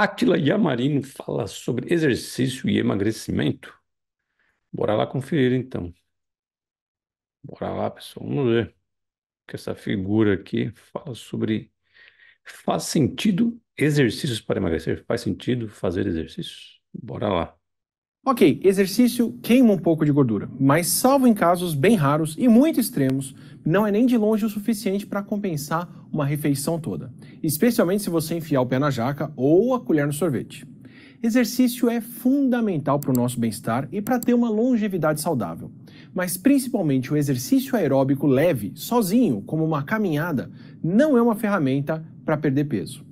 Atila Yamarino fala sobre exercício e emagrecimento. Bora lá conferir então. Bora lá, pessoal, vamos ver. Que essa figura aqui fala sobre faz sentido exercícios para emagrecer? Faz sentido fazer exercícios? Bora lá. Ok, exercício queima um pouco de gordura, mas salvo em casos bem raros e muito extremos, não é nem de longe o suficiente para compensar uma refeição toda, especialmente se você enfiar o pé na jaca ou a colher no sorvete. Exercício é fundamental para o nosso bem-estar e para ter uma longevidade saudável, mas principalmente o exercício aeróbico leve, sozinho, como uma caminhada, não é uma ferramenta para perder peso.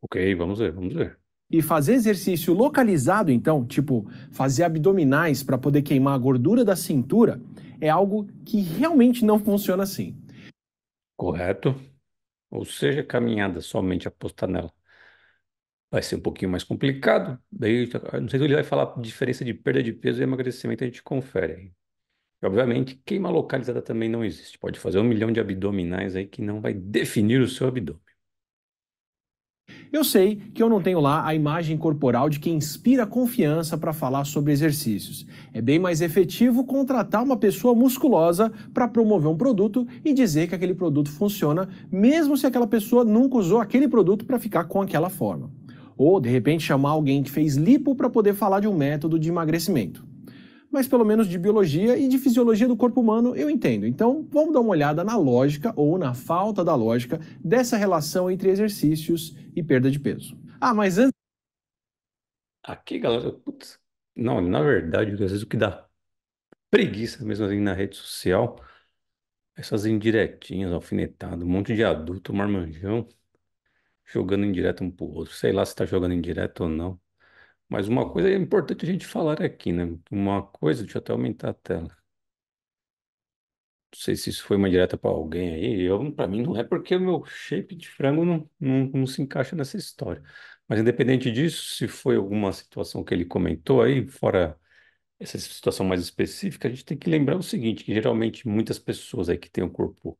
Ok, vamos ver, vamos ver. E fazer exercício localizado, então, tipo fazer abdominais para poder queimar a gordura da cintura, é algo que realmente não funciona assim. Correto. Ou seja, caminhada somente apostar nela. Vai ser um pouquinho mais complicado. Daí, não sei se ele vai falar diferença de perda de peso e emagrecimento, a gente confere aí. Obviamente, queima localizada também não existe. Pode fazer um milhão de abdominais aí que não vai definir o seu abdômen. Eu sei que eu não tenho lá a imagem corporal de quem inspira confiança para falar sobre exercícios. É bem mais efetivo contratar uma pessoa musculosa para promover um produto e dizer que aquele produto funciona, mesmo se aquela pessoa nunca usou aquele produto para ficar com aquela forma. Ou, de repente, chamar alguém que fez lipo para poder falar de um método de emagrecimento mas pelo menos de biologia e de fisiologia do corpo humano eu entendo. Então, vamos dar uma olhada na lógica ou na falta da lógica dessa relação entre exercícios e perda de peso. Ah, mas antes. Aqui, galera, putz, não, na verdade, às vezes o que dá preguiça mesmo assim na rede social, essas indiretinhas, alfinetadas, um monte de adulto marmanjão jogando indireto um pro outro. Sei lá se tá jogando indireto ou não. Mas uma coisa é importante a gente falar aqui, né? Uma coisa, deixa eu até aumentar a tela. Não sei se isso foi uma direta para alguém aí. Eu, para mim, não é porque o meu shape de frango não, não, não se encaixa nessa história. Mas independente disso, se foi alguma situação que ele comentou aí, fora essa situação mais específica, a gente tem que lembrar o seguinte, que geralmente muitas pessoas aí que têm um corpo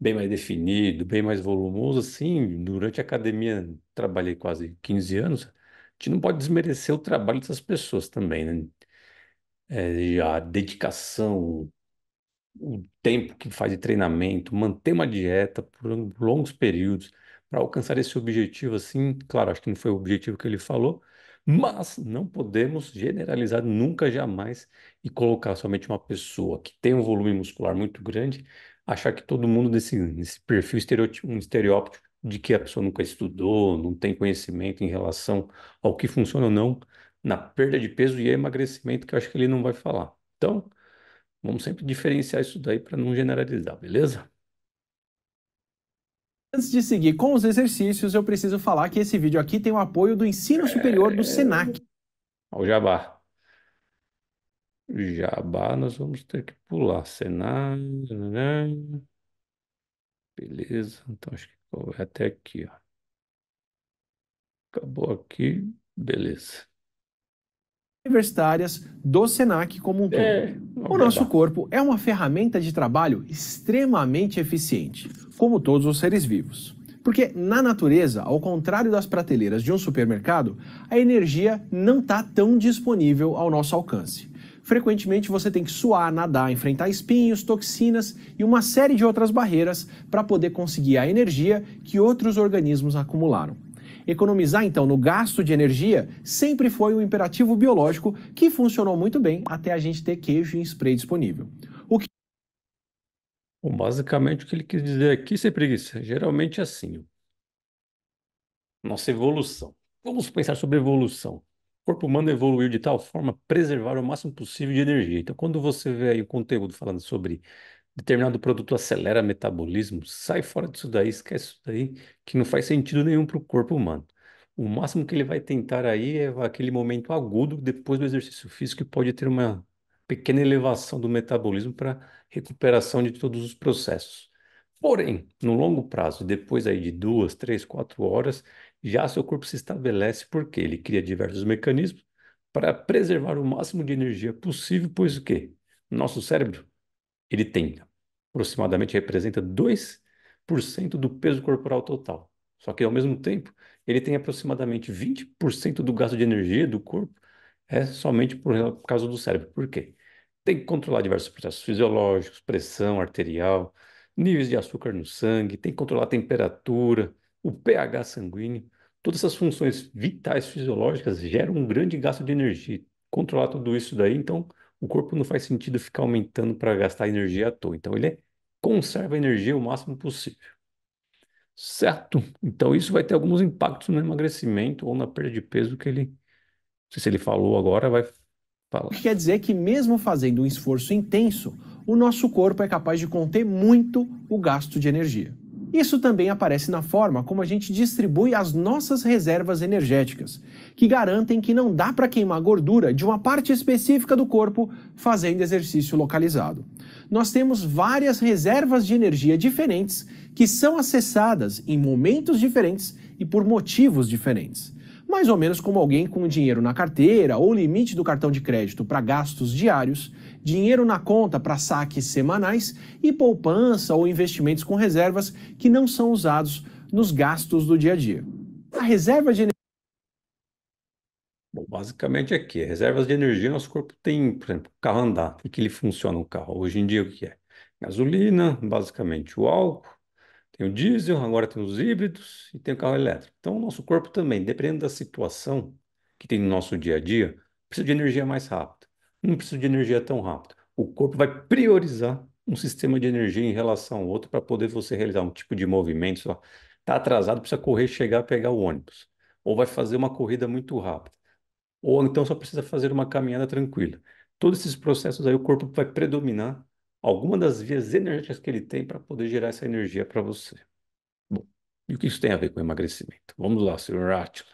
bem mais definido, bem mais volumoso, assim, durante a academia trabalhei quase 15 anos, gente não pode desmerecer o trabalho dessas pessoas também, né? É, a dedicação, o tempo que faz de treinamento, manter uma dieta por longos períodos para alcançar esse objetivo, assim, claro, acho que não foi o objetivo que ele falou, mas não podemos generalizar nunca, jamais, e colocar somente uma pessoa que tem um volume muscular muito grande, achar que todo mundo nesse, nesse perfil estereótipo, um estereótipo de que a pessoa nunca estudou, não tem conhecimento em relação ao que funciona ou não na perda de peso e emagrecimento, que eu acho que ele não vai falar. Então, vamos sempre diferenciar isso daí para não generalizar, beleza? Antes de seguir com os exercícios, eu preciso falar que esse vídeo aqui tem o apoio do Ensino é. Superior do SENAC. O Jabá. Jabá, nós vamos ter que pular. SENAC. Beleza, então acho que até aqui, ó. Acabou aqui, beleza universitárias do SENAC como um é, todo. É, o nosso dar. corpo é uma ferramenta de trabalho extremamente eficiente, como todos os seres vivos. Porque na natureza, ao contrário das prateleiras de um supermercado, a energia não está tão disponível ao nosso alcance frequentemente você tem que suar, nadar, enfrentar espinhos, toxinas e uma série de outras barreiras para poder conseguir a energia que outros organismos acumularam. Economizar então no gasto de energia sempre foi um imperativo biológico que funcionou muito bem até a gente ter queijo em spray disponível. O que... Bom, basicamente o que ele quis dizer aqui, sem preguiça, geralmente é assim. Nossa evolução. Vamos pensar sobre evolução. O corpo humano evoluiu de tal forma a preservar o máximo possível de energia. Então, quando você vê aí o conteúdo falando sobre determinado produto acelera metabolismo, sai fora disso daí, esquece isso daí, que não faz sentido nenhum para o corpo humano. O máximo que ele vai tentar aí é aquele momento agudo depois do exercício físico que pode ter uma pequena elevação do metabolismo para recuperação de todos os processos. Porém, no longo prazo, depois aí de duas, três, quatro horas, já seu corpo se estabelece porque ele cria diversos mecanismos para preservar o máximo de energia possível, pois o quê? Nosso cérebro, ele tem aproximadamente representa 2% do peso corporal total. Só que ao mesmo tempo, ele tem aproximadamente 20% do gasto de energia do corpo é somente por causa do cérebro. Por quê? Tem que controlar diversos processos fisiológicos, pressão arterial, níveis de açúcar no sangue, tem que controlar a temperatura, o pH sanguíneo, todas essas funções vitais fisiológicas geram um grande gasto de energia. Controlar tudo isso daí, então o corpo não faz sentido ficar aumentando para gastar energia à toa. Então ele é, conserva a energia o máximo possível. Certo? Então isso vai ter alguns impactos no emagrecimento ou na perda de peso que ele, não sei se ele falou agora, vai falar. que Quer dizer que mesmo fazendo um esforço intenso, o nosso corpo é capaz de conter muito o gasto de energia. Isso também aparece na forma como a gente distribui as nossas reservas energéticas, que garantem que não dá para queimar gordura de uma parte específica do corpo fazendo exercício localizado. Nós temos várias reservas de energia diferentes que são acessadas em momentos diferentes e por motivos diferentes mais ou menos como alguém com dinheiro na carteira ou limite do cartão de crédito para gastos diários, dinheiro na conta para saques semanais e poupança ou investimentos com reservas que não são usados nos gastos do dia a dia. A reserva de Bom, basicamente é que reservas de energia nosso corpo tem, por exemplo, o carro andar, o que ele funciona o carro? Hoje em dia o que é? Gasolina, basicamente o álcool, tem o diesel, agora tem os híbridos e tem o carro elétrico. Então, o nosso corpo também, dependendo da situação que tem no nosso dia a dia, precisa de energia mais rápida. Não precisa de energia tão rápida. O corpo vai priorizar um sistema de energia em relação ao outro para poder você realizar um tipo de movimento. Só tá atrasado, precisa correr, chegar, pegar o ônibus. Ou vai fazer uma corrida muito rápida. Ou então só precisa fazer uma caminhada tranquila. Todos esses processos aí o corpo vai predominar alguma das vias energéticas que ele tem para poder gerar essa energia para você. Bom, e o que isso tem a ver com emagrecimento? Vamos lá, senhor Atila.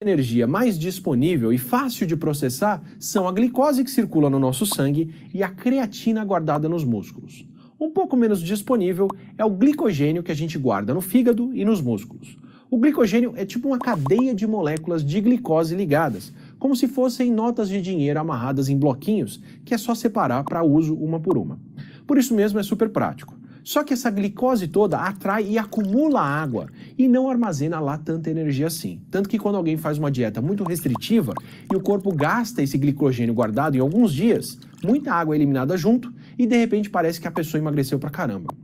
Energia mais disponível e fácil de processar são a glicose que circula no nosso sangue e a creatina guardada nos músculos. Um pouco menos disponível é o glicogênio que a gente guarda no fígado e nos músculos. O glicogênio é tipo uma cadeia de moléculas de glicose ligadas, como se fossem notas de dinheiro amarradas em bloquinhos, que é só separar para uso uma por uma. Por isso mesmo é super prático. Só que essa glicose toda atrai e acumula água e não armazena lá tanta energia assim. Tanto que quando alguém faz uma dieta muito restritiva e o corpo gasta esse glicogênio guardado em alguns dias, muita água é eliminada junto e de repente parece que a pessoa emagreceu pra caramba.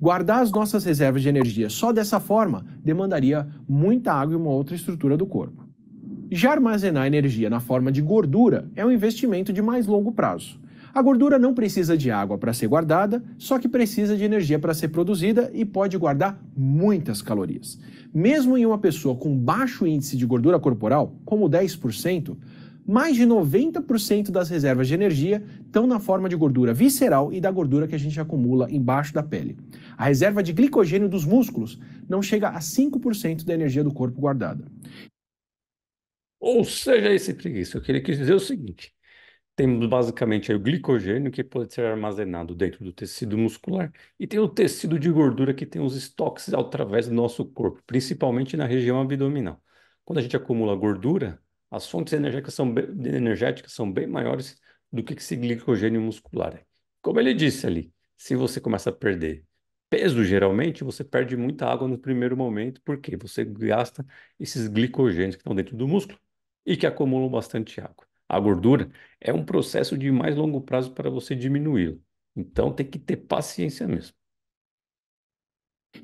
Guardar as nossas reservas de energia só dessa forma demandaria muita água e uma outra estrutura do corpo. Já armazenar energia na forma de gordura é um investimento de mais longo prazo. A gordura não precisa de água para ser guardada, só que precisa de energia para ser produzida e pode guardar muitas calorias. Mesmo em uma pessoa com baixo índice de gordura corporal, como 10%, mais de 90% das reservas de energia estão na forma de gordura visceral e da gordura que a gente acumula embaixo da pele. A reserva de glicogênio dos músculos não chega a 5% da energia do corpo guardada. Ou seja, esse preguiça, que ele quis dizer é o seguinte: temos basicamente o glicogênio que pode ser armazenado dentro do tecido muscular e tem o tecido de gordura que tem os estoques através do nosso corpo, principalmente na região abdominal. Quando a gente acumula gordura, as fontes energéticas são bem, energéticas são bem maiores do que esse glicogênio muscular. Como ele disse ali, se você começa a perder peso, geralmente você perde muita água no primeiro momento, porque você gasta esses glicogênios que estão dentro do músculo e que acumulam bastante água. A gordura é um processo de mais longo prazo para você diminuí-la. Então tem que ter paciência mesmo.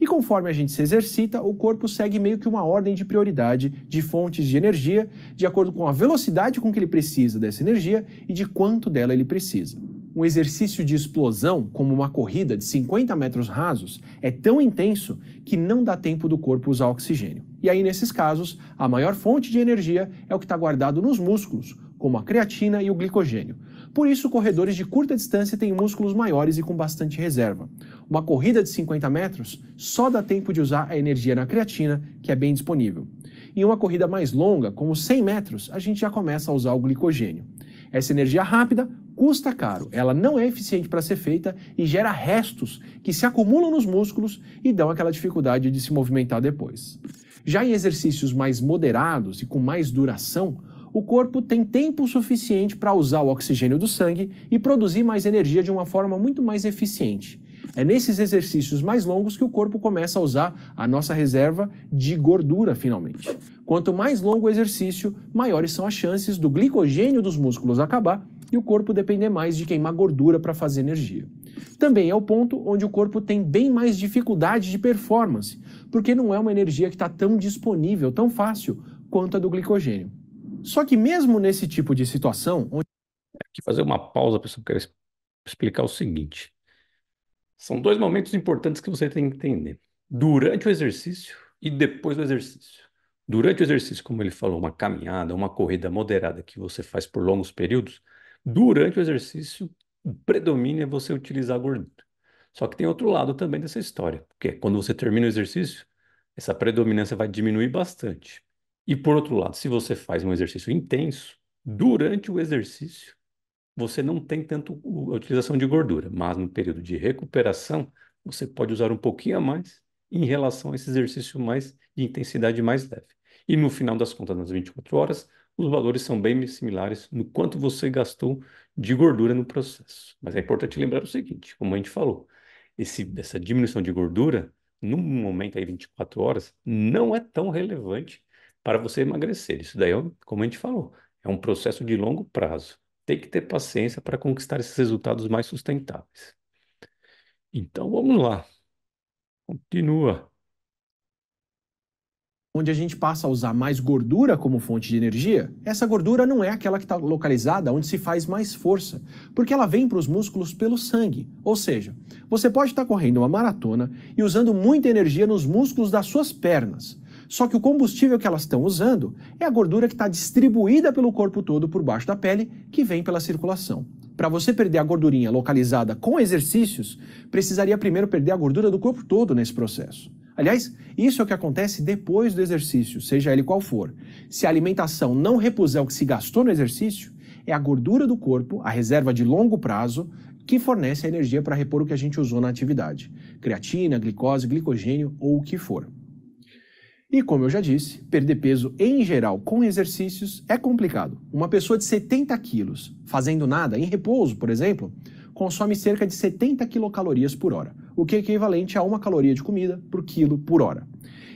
E conforme a gente se exercita, o corpo segue meio que uma ordem de prioridade de fontes de energia, de acordo com a velocidade com que ele precisa dessa energia e de quanto dela ele precisa. Um exercício de explosão, como uma corrida de 50 metros rasos, é tão intenso que não dá tempo do corpo usar oxigênio. E aí, nesses casos, a maior fonte de energia é o que está guardado nos músculos, como a creatina e o glicogênio. Por isso, corredores de curta distância têm músculos maiores e com bastante reserva. Uma corrida de 50 metros só dá tempo de usar a energia na creatina, que é bem disponível. Em uma corrida mais longa, como 100 metros, a gente já começa a usar o glicogênio. Essa energia rápida custa caro, ela não é eficiente para ser feita e gera restos que se acumulam nos músculos e dão aquela dificuldade de se movimentar depois. Já em exercícios mais moderados e com mais duração, o corpo tem tempo suficiente para usar o oxigênio do sangue e produzir mais energia de uma forma muito mais eficiente. É nesses exercícios mais longos que o corpo começa a usar a nossa reserva de gordura finalmente. Quanto mais longo o exercício, maiores são as chances do glicogênio dos músculos acabar e o corpo depender mais de queimar gordura para fazer energia. Também é o ponto onde o corpo tem bem mais dificuldade de performance, porque não é uma energia que está tão disponível, tão fácil quanto a do glicogênio. Só que mesmo nesse tipo de situação, onde... Aqui fazer uma pausa pessoal, quero explicar o seguinte. São dois momentos importantes que você tem que entender. Durante o exercício e depois do exercício. Durante o exercício, como ele falou, uma caminhada, uma corrida moderada que você faz por longos períodos, durante o exercício, o predomínio é você utilizar a gordura. Só que tem outro lado também dessa história, porque quando você termina o exercício, essa predominância vai diminuir bastante. E por outro lado, se você faz um exercício intenso, durante o exercício, você não tem tanto a utilização de gordura, mas no período de recuperação, você pode usar um pouquinho a mais em relação a esse exercício mais de intensidade mais leve. E no final das contas, nas 24 horas, os valores são bem similares no quanto você gastou de gordura no processo. Mas é importante lembrar o seguinte, como a gente falou, esse, essa diminuição de gordura, num momento aí 24 horas, não é tão relevante para você emagrecer. Isso daí, é como a gente falou, é um processo de longo prazo. Tem que ter paciência para conquistar esses resultados mais sustentáveis. Então vamos lá. Continua onde a gente passa a usar mais gordura como fonte de energia, essa gordura não é aquela que está localizada onde se faz mais força, porque ela vem para os músculos pelo sangue. Ou seja, você pode estar tá correndo uma maratona e usando muita energia nos músculos das suas pernas. Só que o combustível que elas estão usando é a gordura que está distribuída pelo corpo todo por baixo da pele, que vem pela circulação. Para você perder a gordurinha localizada com exercícios, precisaria primeiro perder a gordura do corpo todo nesse processo. Aliás, isso é o que acontece depois do exercício, seja ele qual for. Se a alimentação não repuser o que se gastou no exercício, é a gordura do corpo, a reserva de longo prazo, que fornece a energia para repor o que a gente usou na atividade: creatina, glicose, glicogênio ou o que for. E como eu já disse, perder peso em geral com exercícios é complicado. Uma pessoa de 70 quilos fazendo nada, em repouso, por exemplo, consome cerca de 70 quilocalorias por hora, o que é equivalente a uma caloria de comida por quilo por hora.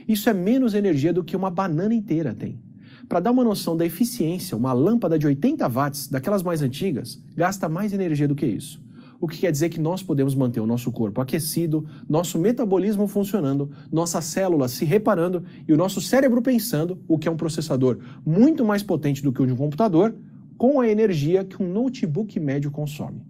Isso é menos energia do que uma banana inteira tem. Para dar uma noção da eficiência, uma lâmpada de 80 watts, daquelas mais antigas, gasta mais energia do que isso. O que quer dizer que nós podemos manter o nosso corpo aquecido, nosso metabolismo funcionando, nossas células se reparando e o nosso cérebro pensando, o que é um processador muito mais potente do que o de um computador, com a energia que um notebook médio consome.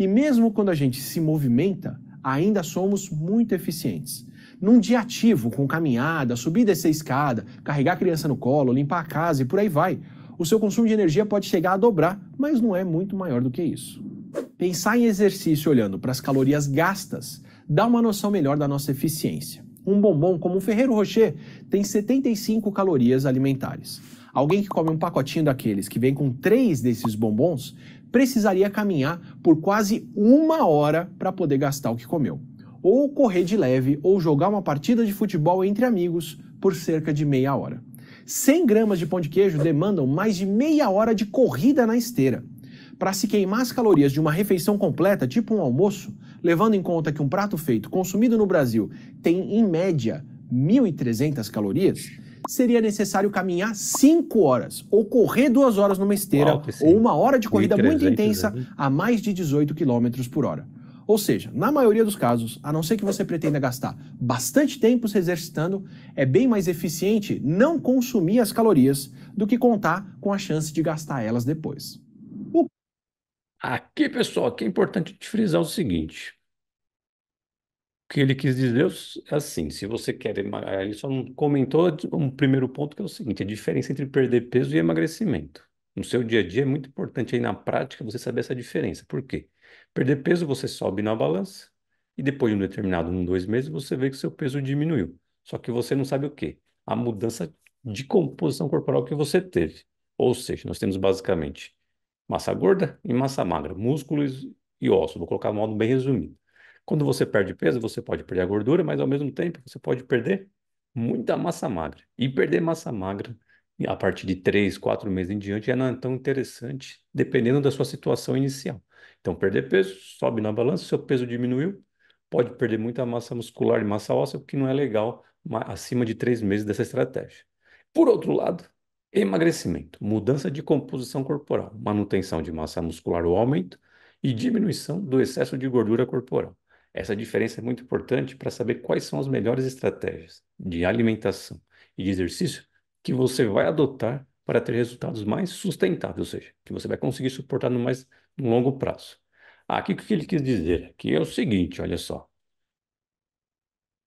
E mesmo quando a gente se movimenta, ainda somos muito eficientes. Num dia ativo, com caminhada, subir e descer escada, carregar a criança no colo, limpar a casa e por aí vai, o seu consumo de energia pode chegar a dobrar, mas não é muito maior do que isso. Pensar em exercício olhando para as calorias gastas dá uma noção melhor da nossa eficiência. Um bombom como o Ferreiro Rocher tem 75 calorias alimentares. Alguém que come um pacotinho daqueles que vem com três desses bombons precisaria caminhar por quase uma hora para poder gastar o que comeu. Ou correr de leve ou jogar uma partida de futebol entre amigos por cerca de meia hora. 100 gramas de pão de queijo demandam mais de meia hora de corrida na esteira. Para se queimar as calorias de uma refeição completa, tipo um almoço, levando em conta que um prato feito consumido no Brasil tem, em média, 1.300 calorias, seria necessário caminhar 5 horas ou correr 2 horas numa esteira Uau, ou uma hora de corrida 300, muito intensa né? a mais de 18 km por hora. Ou seja, na maioria dos casos, a não ser que você pretenda gastar bastante tempo se exercitando, é bem mais eficiente não consumir as calorias do que contar com a chance de gastar elas depois. Aqui, pessoal, que é importante te frisar o seguinte: que ele quis dizer é assim, se você quer emagrecer, eh, ele só não comentou um primeiro ponto que é o seguinte, a diferença entre perder peso e emagrecimento. No seu dia a dia é muito importante aí na prática você saber essa diferença. Por quê? Perder peso você sobe na balança e depois de um determinado um, dois meses você vê que seu peso diminuiu. Só que você não sabe o quê? A mudança de composição corporal que você teve. Ou seja, nós temos basicamente massa gorda e massa magra, músculos e ossos. Vou colocar de modo bem resumido. Quando você perde peso, você pode perder a gordura, mas ao mesmo tempo você pode perder muita massa magra. E perder massa magra a partir de 3, 4 meses em diante já não é tão interessante, dependendo da sua situação inicial. Então, perder peso, sobe na balança, seu peso diminuiu, pode perder muita massa muscular e massa óssea, porque não é legal acima de 3 meses dessa estratégia. Por outro lado, emagrecimento, mudança de composição corporal, manutenção de massa muscular ou aumento e diminuição do excesso de gordura corporal. Essa diferença é muito importante para saber quais são as melhores estratégias de alimentação e de exercício que você vai adotar para ter resultados mais sustentáveis, ou seja, que você vai conseguir suportar no mais no longo prazo. Aqui ah, o que ele quis dizer Que é o seguinte, olha só.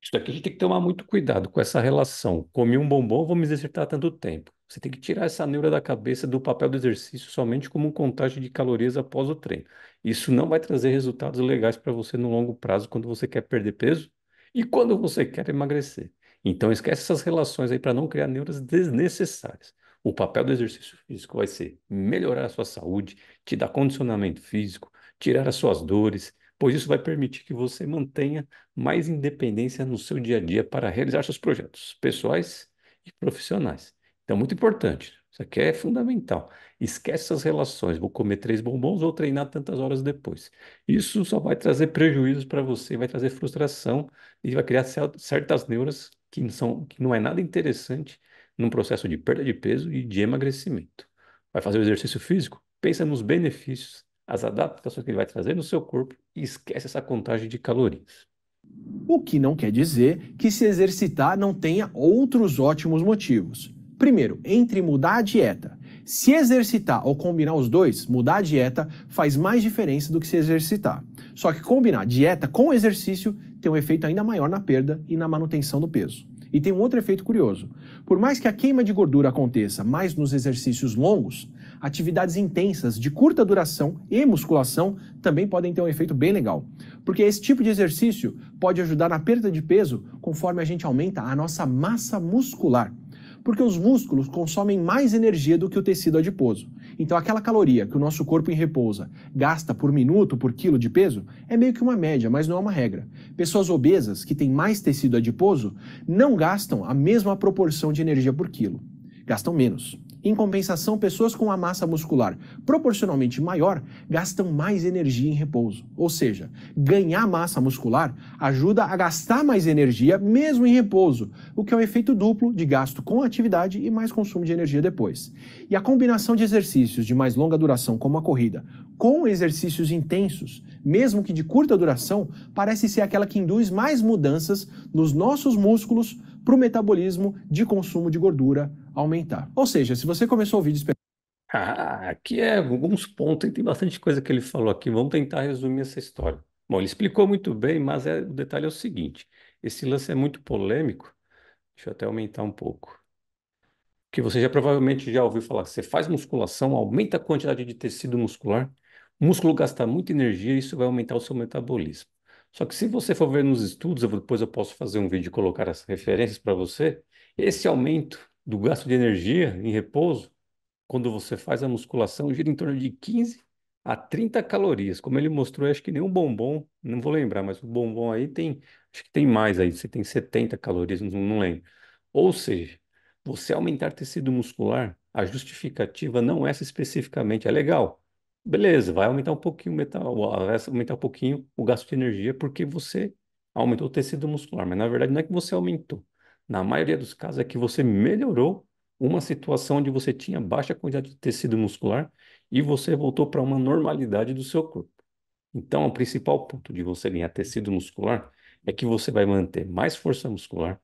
Isso daqui a gente tem que tomar muito cuidado com essa relação. Comi um bombom, vou me exercitar tanto tempo. Você tem que tirar essa neura da cabeça do papel do exercício somente como um contágio de calorias após o treino. Isso não vai trazer resultados legais para você no longo prazo quando você quer perder peso e quando você quer emagrecer. Então esquece essas relações aí para não criar neuras desnecessárias. O papel do exercício físico vai ser melhorar a sua saúde, te dar condicionamento físico, tirar as suas dores, pois isso vai permitir que você mantenha mais independência no seu dia a dia para realizar seus projetos pessoais e profissionais. Então, muito importante. Isso aqui é fundamental. Esquece essas relações. Vou comer três bombons ou treinar tantas horas depois. Isso só vai trazer prejuízos para você, vai trazer frustração e vai criar certas neuras que, são, que não é nada interessante num processo de perda de peso e de emagrecimento. Vai fazer o exercício físico? Pensa nos benefícios as adaptações que ele vai trazer no seu corpo e esquece essa contagem de calorias. O que não quer dizer que se exercitar não tenha outros ótimos motivos. Primeiro, entre mudar a dieta. Se exercitar ou combinar os dois, mudar a dieta faz mais diferença do que se exercitar. Só que combinar dieta com exercício tem um efeito ainda maior na perda e na manutenção do peso. E tem um outro efeito curioso. Por mais que a queima de gordura aconteça mais nos exercícios longos, atividades intensas de curta duração e musculação também podem ter um efeito bem legal, porque esse tipo de exercício pode ajudar na perda de peso conforme a gente aumenta a nossa massa muscular. Porque os músculos consomem mais energia do que o tecido adiposo. Então, aquela caloria que o nosso corpo em repouso gasta por minuto, por quilo de peso, é meio que uma média, mas não é uma regra. Pessoas obesas que têm mais tecido adiposo não gastam a mesma proporção de energia por quilo gastam menos. Em compensação, pessoas com a massa muscular proporcionalmente maior gastam mais energia em repouso. Ou seja, ganhar massa muscular ajuda a gastar mais energia mesmo em repouso, o que é um efeito duplo de gasto com atividade e mais consumo de energia depois. E a combinação de exercícios de mais longa duração, como a corrida, com exercícios intensos, mesmo que de curta duração, parece ser aquela que induz mais mudanças nos nossos músculos para o metabolismo de consumo de gordura aumentar. Ou seja, se você começou o vídeo esperando. Ah, aqui é alguns pontos, tem bastante coisa que ele falou aqui. Vamos tentar resumir essa história. Bom, ele explicou muito bem, mas é, o detalhe é o seguinte: esse lance é muito polêmico. Deixa eu até aumentar um pouco. Que você já provavelmente já ouviu falar. que Você faz musculação, aumenta a quantidade de tecido muscular, o músculo gasta muita energia, isso vai aumentar o seu metabolismo. Só que se você for ver nos estudos, eu, depois eu posso fazer um vídeo e colocar as referências para você, esse aumento do gasto de energia em repouso, quando você faz a musculação, gira em torno de 15 a 30 calorias. Como ele mostrou, acho que nem um bombom, não vou lembrar, mas o bombom aí tem, acho que tem mais aí, você tem 70 calorias, não, não lembro. Ou seja, você aumentar tecido muscular, a justificativa não é essa especificamente, é legal, Beleza, vai aumentar um pouquinho o metal, vai aumentar um pouquinho o gasto de energia porque você aumentou o tecido muscular, mas na verdade não é que você aumentou. Na maioria dos casos é que você melhorou uma situação onde você tinha baixa quantidade de tecido muscular e você voltou para uma normalidade do seu corpo. Então, o principal ponto de você ganhar tecido muscular é que você vai manter mais força muscular,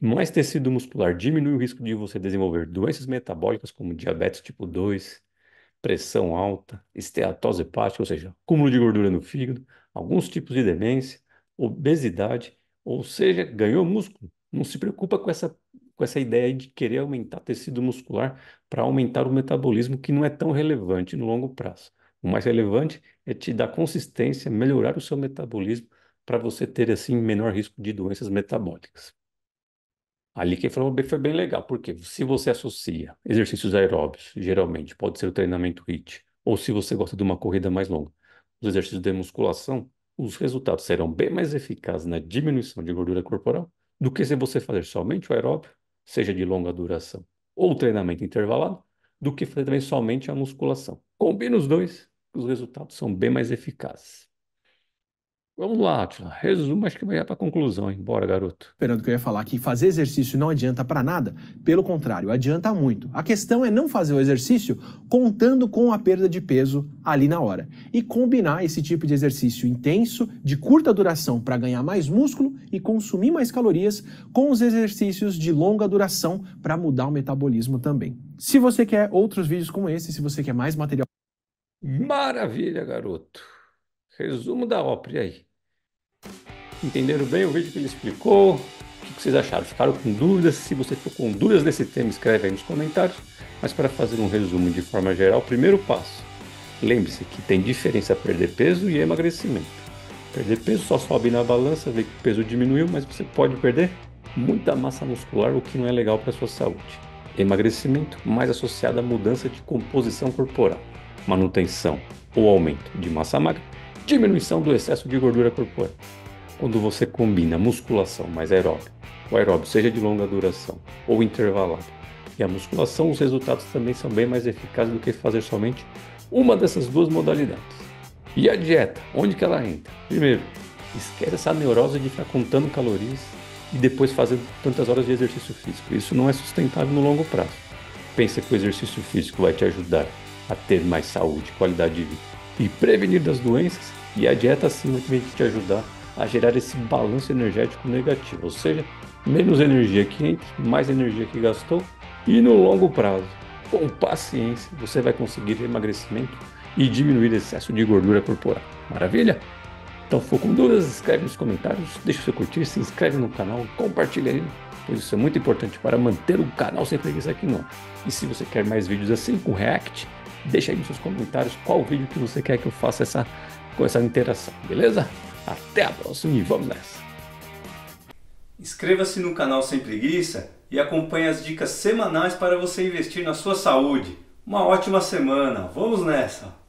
mais tecido muscular diminui o risco de você desenvolver doenças metabólicas como diabetes tipo 2, pressão alta, esteatose hepática, ou seja, cúmulo de gordura no fígado, alguns tipos de demência, obesidade, ou seja, ganhou músculo. Não se preocupa com essa, com essa ideia de querer aumentar tecido muscular para aumentar o metabolismo, que não é tão relevante no longo prazo. O mais relevante é te dar consistência, melhorar o seu metabolismo para você ter assim menor risco de doenças metabólicas. Ali que falou foi bem legal, porque se você associa exercícios aeróbicos, geralmente pode ser o treinamento HIIT, ou se você gosta de uma corrida mais longa, os exercícios de musculação, os resultados serão bem mais eficazes na diminuição de gordura corporal do que se você fazer somente o aeróbico, seja de longa duração, ou treinamento intervalado, do que fazer também somente a musculação. Combina os dois, os resultados são bem mais eficazes. Vamos lá, Resumo, acho que vai é para conclusão, hein? Bora, garoto. Esperando que eu ia falar que fazer exercício não adianta para nada. Pelo contrário, adianta muito. A questão é não fazer o exercício contando com a perda de peso ali na hora. E combinar esse tipo de exercício intenso, de curta duração, para ganhar mais músculo e consumir mais calorias, com os exercícios de longa duração para mudar o metabolismo também. Se você quer outros vídeos como esse, se você quer mais material. Maravilha, garoto. Resumo da ópera aí. Entenderam bem o vídeo que ele explicou? O que vocês acharam? Ficaram com dúvidas? Se você ficou com dúvidas desse tema, escreve aí nos comentários. Mas para fazer um resumo de forma geral, primeiro passo. Lembre-se que tem diferença perder peso e emagrecimento. Perder peso só sobe na balança, vê que o peso diminuiu, mas você pode perder muita massa muscular, o que não é legal para a sua saúde. Emagrecimento mais associado à mudança de composição corporal, manutenção ou aumento de massa magra diminuição do excesso de gordura corpórea. Quando você combina musculação mais aeróbica, o aeróbio seja de longa duração ou intervalado, e a musculação, os resultados também são bem mais eficazes do que fazer somente uma dessas duas modalidades. E a dieta, onde que ela entra? Primeiro, esquece essa neurose de ficar contando calorias e depois fazendo tantas horas de exercício físico. Isso não é sustentável no longo prazo. Pensa que o exercício físico vai te ajudar a ter mais saúde, qualidade de vida e prevenir das doenças, e a dieta sim é vai te ajudar a gerar esse balanço energético negativo, ou seja, menos energia que entra, mais energia que gastou, e no longo prazo, com paciência, você vai conseguir emagrecimento e diminuir o excesso de gordura corporal. Maravilha? Então, for com dúvidas? Escreve nos comentários, deixa o seu curtir, se inscreve no canal, compartilha aí, pois isso é muito importante para manter o canal sem preguiça aqui não. E se você quer mais vídeos assim, com React, Deixa aí nos seus comentários qual vídeo que você quer que eu faça essa, com essa interação, beleza? Até a próxima e vamos nessa! Inscreva-se no canal Sem Preguiça e acompanhe as dicas semanais para você investir na sua saúde. Uma ótima semana, vamos nessa!